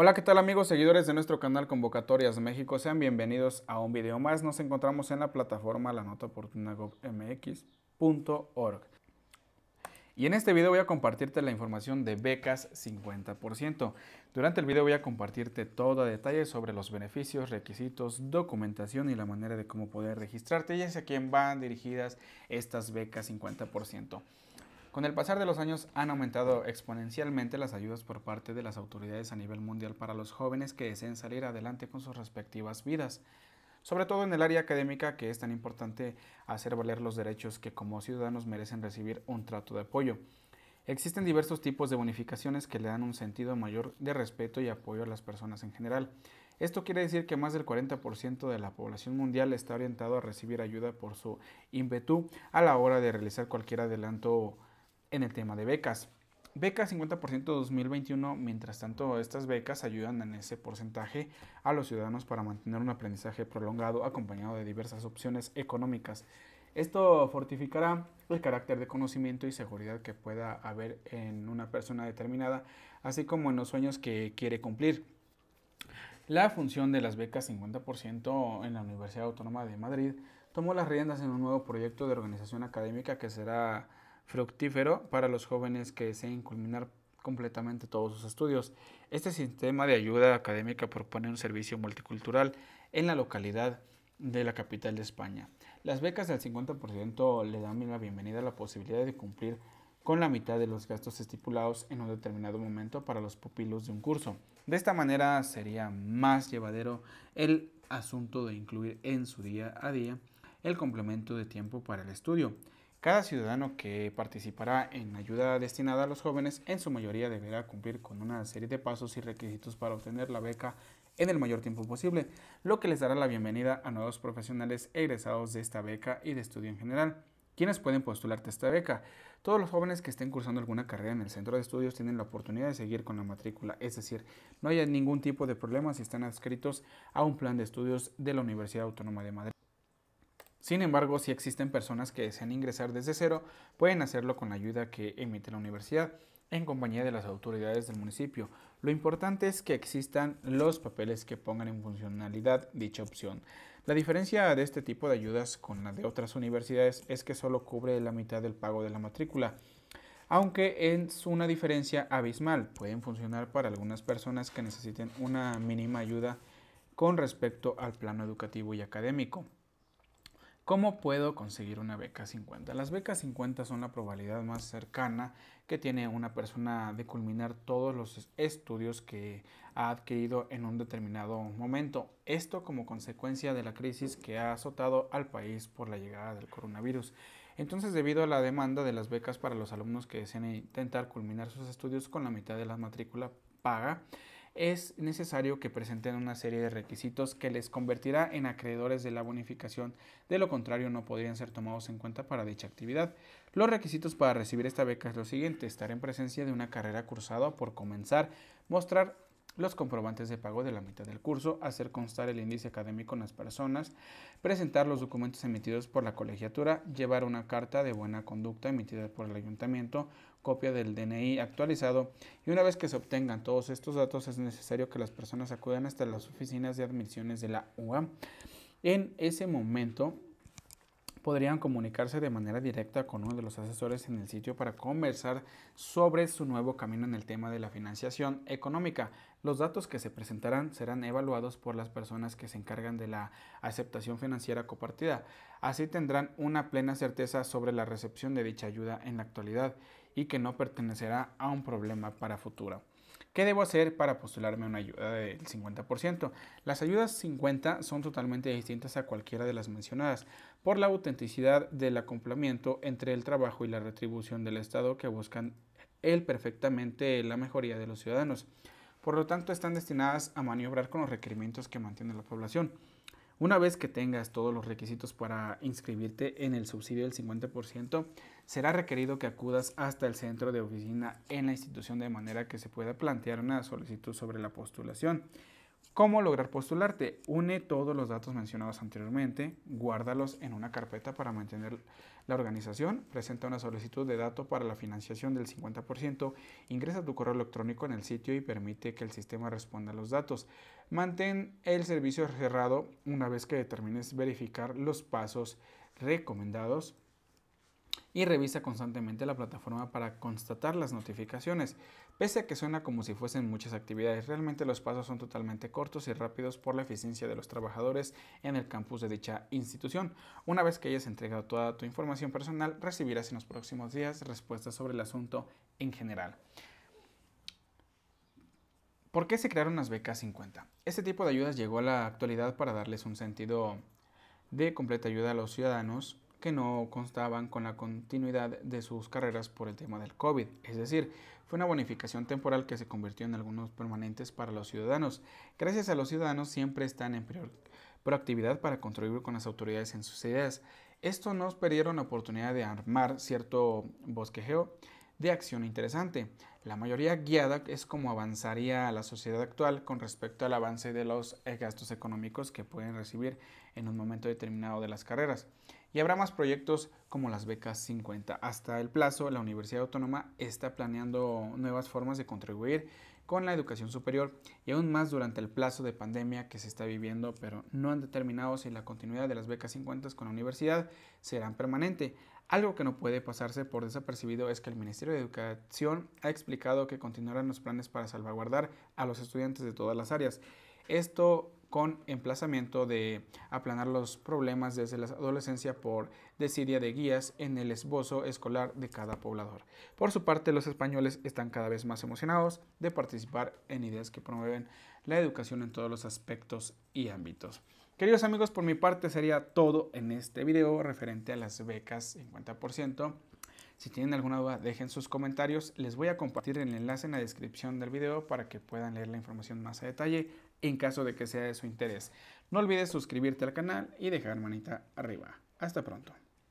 Hola, ¿qué tal amigos seguidores de nuestro canal Convocatorias México? Sean bienvenidos a un video más. Nos encontramos en la plataforma la Y en este video voy a compartirte la información de becas 50%. Durante el video voy a compartirte todo detalle sobre los beneficios, requisitos, documentación y la manera de cómo poder registrarte y hacia quién van dirigidas estas becas 50%. Con el pasar de los años han aumentado exponencialmente las ayudas por parte de las autoridades a nivel mundial para los jóvenes que deseen salir adelante con sus respectivas vidas, sobre todo en el área académica que es tan importante hacer valer los derechos que como ciudadanos merecen recibir un trato de apoyo. Existen diversos tipos de bonificaciones que le dan un sentido mayor de respeto y apoyo a las personas en general. Esto quiere decir que más del 40% de la población mundial está orientado a recibir ayuda por su ímpetu a la hora de realizar cualquier adelanto en el tema de becas. Becas 50% 2021, mientras tanto estas becas ayudan en ese porcentaje a los ciudadanos para mantener un aprendizaje prolongado acompañado de diversas opciones económicas. Esto fortificará el carácter de conocimiento y seguridad que pueda haber en una persona determinada, así como en los sueños que quiere cumplir. La función de las becas 50% en la Universidad Autónoma de Madrid tomó las riendas en un nuevo proyecto de organización académica que será fructífero para los jóvenes que deseen culminar completamente todos sus estudios. Este sistema de ayuda académica propone un servicio multicultural en la localidad de la capital de España. Las becas del 50% le dan la bienvenida a la posibilidad de cumplir con la mitad de los gastos estipulados en un determinado momento para los pupilos de un curso. De esta manera sería más llevadero el asunto de incluir en su día a día el complemento de tiempo para el estudio. Cada ciudadano que participará en ayuda destinada a los jóvenes en su mayoría deberá cumplir con una serie de pasos y requisitos para obtener la beca en el mayor tiempo posible, lo que les dará la bienvenida a nuevos profesionales egresados de esta beca y de estudio en general. ¿Quiénes pueden postularte a esta beca? Todos los jóvenes que estén cursando alguna carrera en el centro de estudios tienen la oportunidad de seguir con la matrícula, es decir, no hay ningún tipo de problema si están adscritos a un plan de estudios de la Universidad Autónoma de Madrid. Sin embargo, si existen personas que desean ingresar desde cero, pueden hacerlo con la ayuda que emite la universidad en compañía de las autoridades del municipio. Lo importante es que existan los papeles que pongan en funcionalidad dicha opción. La diferencia de este tipo de ayudas con la de otras universidades es que solo cubre la mitad del pago de la matrícula. Aunque es una diferencia abismal, pueden funcionar para algunas personas que necesiten una mínima ayuda con respecto al plano educativo y académico. ¿Cómo puedo conseguir una beca 50? Las becas 50 son la probabilidad más cercana que tiene una persona de culminar todos los estudios que ha adquirido en un determinado momento. Esto como consecuencia de la crisis que ha azotado al país por la llegada del coronavirus. Entonces, debido a la demanda de las becas para los alumnos que desean intentar culminar sus estudios con la mitad de la matrícula paga, es necesario que presenten una serie de requisitos que les convertirá en acreedores de la bonificación, de lo contrario no podrían ser tomados en cuenta para dicha actividad. Los requisitos para recibir esta beca es lo siguiente, estar en presencia de una carrera cursada por comenzar, mostrar los comprobantes de pago de la mitad del curso, hacer constar el índice académico en las personas, presentar los documentos emitidos por la colegiatura, llevar una carta de buena conducta emitida por el ayuntamiento, copia del DNI actualizado y una vez que se obtengan todos estos datos es necesario que las personas acudan hasta las oficinas de admisiones de la UAM. En ese momento podrían comunicarse de manera directa con uno de los asesores en el sitio para conversar sobre su nuevo camino en el tema de la financiación económica. Los datos que se presentarán serán evaluados por las personas que se encargan de la aceptación financiera compartida. Así tendrán una plena certeza sobre la recepción de dicha ayuda en la actualidad y que no pertenecerá a un problema para futuro. ¿Qué debo hacer para postularme una ayuda del 50%? Las ayudas 50 son totalmente distintas a cualquiera de las mencionadas por la autenticidad del acoplamiento entre el trabajo y la retribución del Estado que buscan el perfectamente la mejoría de los ciudadanos. Por lo tanto, están destinadas a maniobrar con los requerimientos que mantiene la población. Una vez que tengas todos los requisitos para inscribirte en el subsidio del 50%, será requerido que acudas hasta el centro de oficina en la institución de manera que se pueda plantear una solicitud sobre la postulación. ¿Cómo lograr postularte? Une todos los datos mencionados anteriormente, guárdalos en una carpeta para mantener la organización, presenta una solicitud de datos para la financiación del 50%, ingresa tu correo electrónico en el sitio y permite que el sistema responda a los datos. Mantén el servicio cerrado una vez que determines verificar los pasos recomendados y revisa constantemente la plataforma para constatar las notificaciones. Pese a que suena como si fuesen muchas actividades, realmente los pasos son totalmente cortos y rápidos por la eficiencia de los trabajadores en el campus de dicha institución. Una vez que hayas entregado toda tu información personal, recibirás en los próximos días respuestas sobre el asunto en general. ¿Por qué se crearon las becas 50? Este tipo de ayudas llegó a la actualidad para darles un sentido de completa ayuda a los ciudadanos que no constaban con la continuidad de sus carreras por el tema del COVID. Es decir, fue una bonificación temporal que se convirtió en algunos permanentes para los ciudadanos. Gracias a los ciudadanos siempre están en proactividad para contribuir con las autoridades en sus ideas. Esto nos perdieron la oportunidad de armar cierto bosquejeo de acción interesante. La mayoría guiada es cómo avanzaría la sociedad actual con respecto al avance de los eh, gastos económicos que pueden recibir en un momento determinado de las carreras y habrá más proyectos como las becas 50. Hasta el plazo, la Universidad Autónoma está planeando nuevas formas de contribuir con la educación superior y aún más durante el plazo de pandemia que se está viviendo, pero no han determinado si la continuidad de las becas 50 con la universidad será permanente. Algo que no puede pasarse por desapercibido es que el Ministerio de Educación ha explicado que continuarán los planes para salvaguardar a los estudiantes de todas las áreas. Esto con emplazamiento de aplanar los problemas desde la adolescencia por desidia de guías en el esbozo escolar de cada poblador. Por su parte, los españoles están cada vez más emocionados de participar en ideas que promueven la educación en todos los aspectos y ámbitos. Queridos amigos, por mi parte sería todo en este video referente a las becas 50%. Si tienen alguna duda, dejen sus comentarios. Les voy a compartir el enlace en la descripción del video para que puedan leer la información más a detalle en caso de que sea de su interés. No olvides suscribirte al canal y dejar manita arriba. Hasta pronto.